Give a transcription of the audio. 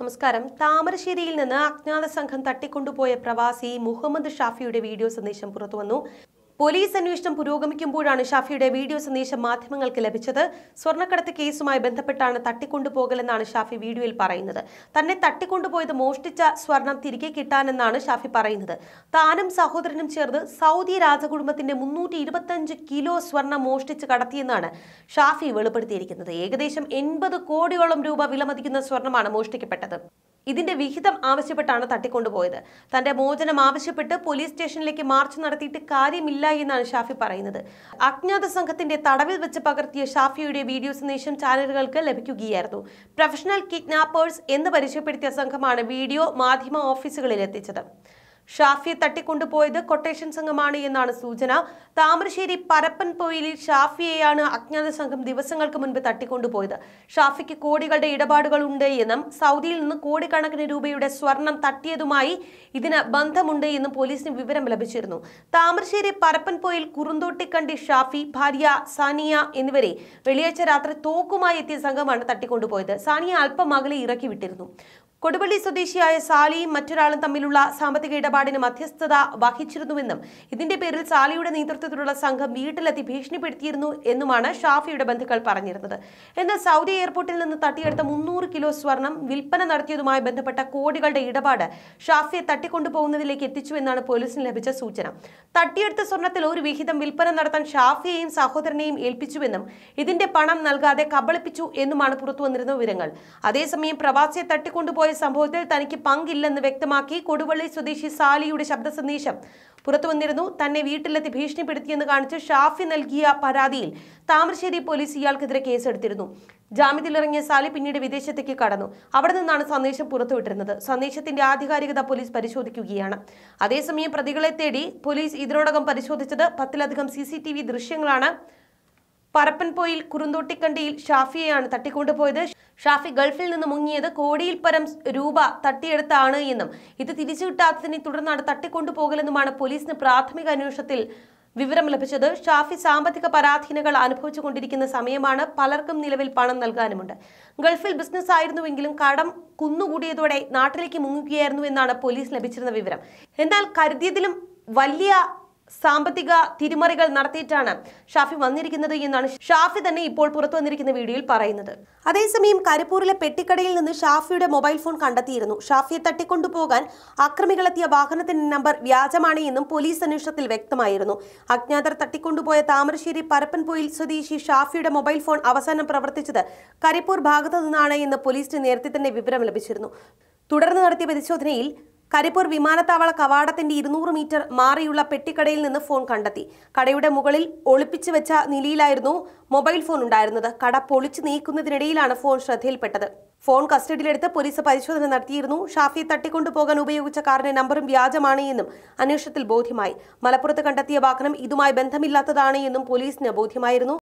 നമസ്കാരം താമരശ്ശേരിയിൽ നിന്ന് അജ്ഞാത സംഘം തട്ടിക്കൊണ്ടുപോയ പ്രവാസി മുഹമ്മദ് ഷാഫിയുടെ വീഡിയോ സന്ദേശം പുറത്തുവന്നു പോലീസ് അന്വേഷണം പുരോഗമിക്കുമ്പോഴാണ് ഷാഫിയുടെ വീഡിയോ സന്ദേശം മാധ്യമങ്ങൾക്ക് ലഭിച്ചത് സ്വർണ്ണക്കടത്ത് കേസുമായി ബന്ധപ്പെട്ടാണ് തട്ടിക്കൊണ്ടുപോകലെന്നാണ് ഷാഫി വീഡിയോയിൽ പറയുന്നത് തന്നെ തട്ടിക്കൊണ്ടുപോയത് മോഷ്ടിച്ച സ്വർണം തിരികെ കിട്ടാനെന്നാണ് ഷാഫി പറയുന്നത് താനും സഹോദരനും ചേർന്ന് സൗദി രാജകുടുംബത്തിന്റെ മുന്നൂറ്റി കിലോ സ്വർണം മോഷ്ടിച്ച് കടത്തിയെന്നാണ് ഷാഫി വെളിപ്പെടുത്തിയിരിക്കുന്നത് ഏകദേശം എൺപത് കോടിയോളം രൂപ വിലമതിക്കുന്ന സ്വർണമാണ് മോഷ്ടിക്കപ്പെട്ടത് ഇതിന്റെ വിഹിതം ആവശ്യപ്പെട്ടാണ് തട്ടിക്കൊണ്ടുപോയത് തന്റെ മോചനം ആവശ്യപ്പെട്ട് പോലീസ് സ്റ്റേഷനിലേക്ക് മാർച്ച് നടത്തിയിട്ട് കാര്യമില്ല എന്നാണ് ഷാഫി പറയുന്നത് അജ്ഞാത സംഘത്തിന്റെ തടവിൽ വെച്ച് പകർത്തിയ ഷാഫിയുടെ വീഡിയോസ് സന്ദേശം ചാനലുകൾക്ക് ലഭിക്കുകയായിരുന്നു പ്രൊഫഷണൽ കിഡ്നാപ്പേഴ്സ് എന്ന് പരിചയപ്പെടുത്തിയ സംഘമാണ് വീഡിയോ മാധ്യമ ഓഫീസുകളിൽ എത്തിച്ചത് ഷാഫി തട്ടിക്കൊണ്ടുപോയത് കൊട്ടേഷൻ സംഘമാണ് എന്നാണ് സൂചന താമരശ്ശേരി പരപ്പൻ പൊയിലിൽ ഷാഫിയെയാണ് അജ്ഞാത സംഘം ദിവസങ്ങൾക്ക് മുൻപ് തട്ടിക്കൊണ്ടുപോയത് ഷാഫിക്ക് കോടികളുടെ ഇടപാടുകൾ ഉണ്ട് എന്നും സൗദിയിൽ നിന്ന് കോടിക്കണക്കിന് രൂപയുടെ സ്വർണം തട്ടിയതുമായി ഇതിന് ബന്ധമുണ്ട് എന്നും പോലീസിന് വിവരം ലഭിച്ചിരുന്നു താമരശ്ശേരി പരപ്പൻ പൊയിൽ കുറുന്തോട്ടിക്കണ്ടി ഷാഫി ഭാര്യ സാനിയ എന്നിവരെ വെള്ളിയാഴ്ച രാത്രി തോക്കുമായി എത്തിയ സംഘമാണ് തട്ടിക്കൊണ്ടുപോയത് സാനിയ അല്പം അകലെ ഇറക്കി വിട്ടിരുന്നു കൊടുവള്ളി സ്വദേശിയായ സാലിയും മറ്റൊരാളും തമ്മിലുള്ള സാമ്പത്തിക ഇടപാടിന് മധ്യസ്ഥത വഹിച്ചിരുന്നുവെന്നും ഇതിന്റെ പേരിൽ സാലിയുടെ നേതൃത്വത്തിലുള്ള സംഘം വീട്ടിലെത്തി ഭീഷണിപ്പെടുത്തിയിരുന്നു എന്നുമാണ് ഷാഫിയുടെ ബന്ധുക്കൾ പറഞ്ഞിരുന്നത് എന്നാൽ സൗദി എയർപോർട്ടിൽ നിന്ന് തട്ടിയെടുത്ത മുന്നൂറ് കിലോ സ്വർണം വിൽപ്പന നടത്തിയതുമായി ബന്ധപ്പെട്ട കോടികളുടെ ഇടപാട് ഷാഫിയെ തട്ടിക്കൊണ്ടുപോകുന്നതിലേക്ക് എത്തിച്ചു എന്നാണ് പോലീസിന് ലഭിച്ച സൂചന തട്ടിയെടുത്ത സ്വർണത്തിൽ ഒരു വിഹിതം വിൽപ്പന നടത്താൻ ഷാഫിയെയും സഹോദരനെയും ഏൽപ്പിച്ചുവെന്നും ഇതിന്റെ പണം നൽകാതെ കബളിപ്പിച്ചു എന്നുമാണ് പുറത്തുവന്നിരുന്ന വിവരങ്ങൾ അതേസമയം പ്രവാസിയെ തട്ടിക്കൊണ്ടുപോയ സംഭവത്തിൽ തനിക്ക് പങ്കില്ലെന്ന് വ്യക്തമാക്കി കൊടുവള്ളി സ്വദേശി സാലിയുടെ ശബ്ദ സന്ദേശം പുറത്തുവന്നിരുന്നു തന്നെ വീട്ടിലെത്തി ഭീഷണിപ്പെടുത്തിയെന്ന് കാണിച്ച് ഷാഫി നൽകിയ പരാതിയിൽ താമരശ്ശേരി പോലീസ് ഇയാൾക്കെതിരെ കേസെടുത്തിരുന്നു ജാമ്യത്തിലിറങ്ങിയ സാലി പിന്നീട് വിദേശത്തേക്ക് കടന്നു അവിടെ നിന്നാണ് സന്ദേശം പുറത്തുവിട്ടിരുന്നത് സന്ദേശത്തിന്റെ ആധികാരികത പോലീസ് പരിശോധിക്കുകയാണ് അതേസമയം പ്രതികളെ തേടി പോലീസ് ഇതിനോടകം പരിശോധിച്ചത് പത്തിലധികം സി ദൃശ്യങ്ങളാണ് പരപ്പൻപോയിൽ കുറുന്തോട്ടിക്കണ്ടിയിൽ ഷാഫിയെയാണ് തട്ടിക്കൊണ്ടുപോയത് ഷാഫി ഗൾഫിൽ നിന്ന് മുങ്ങിയത് കോടിയിൽ പരം രൂപ തട്ടിയെടുത്താണ് എന്നും ഇത് തിരിച്ചു കിട്ടാത്തതിനെ തുടർന്നാണ് തട്ടിക്കൊണ്ടുപോകലെന്നുമാണ് പോലീസിന് പ്രാഥമിക അന്വേഷണത്തിൽ വിവരം ലഭിച്ചത് ഷാഫി സാമ്പത്തിക പരാധീനകൾ അനുഭവിച്ചു കൊണ്ടിരിക്കുന്ന സമയമാണ് പലർക്കും നിലവിൽ പണം നൽകാനുമുണ്ട് ഗൾഫിൽ ബിസിനസ് ആയിരുന്നുവെങ്കിലും കടം കുന്നുകൂടിയതോടെ നാട്ടിലേക്ക് മുങ്ങുകയായിരുന്നു എന്നാണ് പോലീസ് ലഭിച്ചിരുന്ന വിവരം എന്നാൽ കരുതിയതിലും വലിയ സാമ്പത്തിക തിരിമറികൾ നടത്തിയിട്ടാണ് ഷാഫി വന്നിരിക്കുന്നത് എന്നാണ് ഷാഫി തന്നെ ഇപ്പോൾ പുറത്തു വന്നിരിക്കുന്ന വീഡിയോയിൽ പറയുന്നത് അതേസമയം കരിപ്പൂരിലെ പെട്ടിക്കടയിൽ നിന്ന് ഷാഫിയുടെ മൊബൈൽ ഫോൺ കണ്ടെത്തിയിരുന്നു ഷാഫിയെ തട്ടിക്കൊണ്ടുപോകാൻ അക്രമികളെത്തിയ വാഹനത്തിന്റെ നമ്പർ വ്യാജമാണ് എന്നും പോലീസ് അന്വേഷണത്തിൽ വ്യക്തമായിരുന്നു അജ്ഞാതർ തട്ടിക്കൊണ്ടുപോയ താമരശ്ശേരി പരപ്പൻപോയിൽ സ്വദേശി ഷാഫിയുടെ മൊബൈൽ ഫോൺ അവസാനം പ്രവർത്തിച്ചത് കരിപ്പൂർ ഭാഗത്തു നിന്നാണ് എന്ന് പോലീസിന് നേരത്തെ തന്നെ വിവരം ലഭിച്ചിരുന്നു തുടർന്ന് നടത്തിയ പരിശോധനയിൽ കരിപ്പൂർ വിമാനത്താവള കവാടത്തിന്റെ ഇരുന്നൂറ് മീറ്റർ മാറിയുള്ള പെട്ടിക്കടയിൽ നിന്ന് ഫോൺ കണ്ടെത്തി കടയുടെ മുകളിൽ ഒളിപ്പിച്ചു വെച്ച നിലയിലായിരുന്നു മൊബൈൽ ഫോൺ ഉണ്ടായിരുന്നത് കട പൊളിച്ചു നീക്കുന്നതിനിടയിലാണ് ഫോൺ ശ്രദ്ധയിൽപ്പെട്ടത് ഫോൺ കസ്റ്റഡിയിലെടുത്ത് പോലീസ് പരിശോധന നടത്തിയിരുന്നു ഷാഫിയെ തട്ടിക്കൊണ്ടുപോകാൻ ഉപയോഗിച്ച കാറിന്റെ നമ്പറും വ്യാജമാണ് എന്നും അന്വേഷണത്തിൽ ബോധ്യമായി മലപ്പുറത്ത് കണ്ടെത്തിയ വാഹനം ഇതുമായി ബന്ധമില്ലാത്തതാണ് എന്നും പോലീസിന് ബോധ്യമായിരുന്നു